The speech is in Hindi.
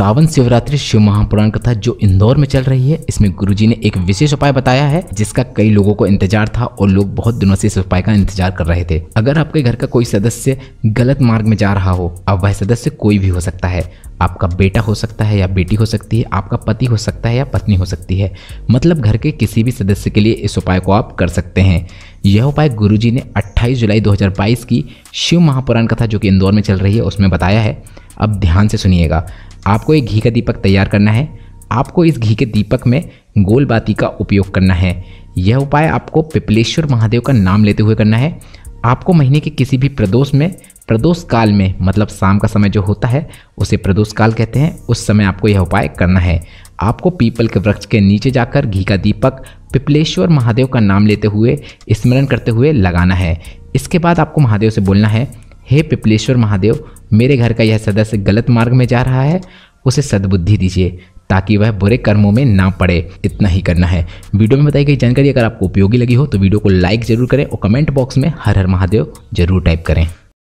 सावन शिवरात्रि शिव महापुराण कथा जो इंदौर में चल रही है इसमें गुरुजी ने एक विशेष उपाय बताया है जिसका कई लोगों को इंतजार था और लोग बहुत दिनों से इस उपाय का इंतजार कर रहे थे अगर आपके घर का कोई सदस्य गलत मार्ग में जा रहा हो अब वह सदस्य कोई भी हो सकता है आपका बेटा हो सकता है या बेटी हो सकती है आपका पति हो सकता है या पत्नी हो सकती है मतलब घर के किसी भी सदस्य के लिए इस उपाय को आप कर सकते हैं यह उपाय गुरुजी ने 28 जुलाई 2022 की शिव महापुराण कथा जो कि इंदौर में चल रही है उसमें बताया है अब ध्यान से सुनिएगा आपको एक घी का दीपक तैयार करना है आपको इस घी के दीपक में गोल बाती का उपयोग करना है यह उपाय आपको पिपलेश्वर महादेव का नाम लेते हुए करना है आपको महीने के किसी भी प्रदोष में प्रदोष काल में मतलब शाम का समय जो होता है उसे प्रदोष काल कहते हैं उस समय आपको यह उपाय करना है आपको पीपल के वृक्ष के नीचे जाकर घी का दीपक पिपलेश्वर महादेव का नाम लेते हुए स्मरण करते हुए लगाना है इसके बाद आपको महादेव से बोलना है हे पिपलेश्वर महादेव मेरे घर का यह सदस्य गलत मार्ग में जा रहा है उसे सद्बुद्धि दीजिए ताकि वह बुरे कर्मों में ना पड़े इतना ही करना है वीडियो में बताई गई जानकारी अगर आपको उपयोगी लगी हो तो वीडियो को लाइक जरूर करें और कमेंट बॉक्स में हर हर महादेव जरूर टाइप करें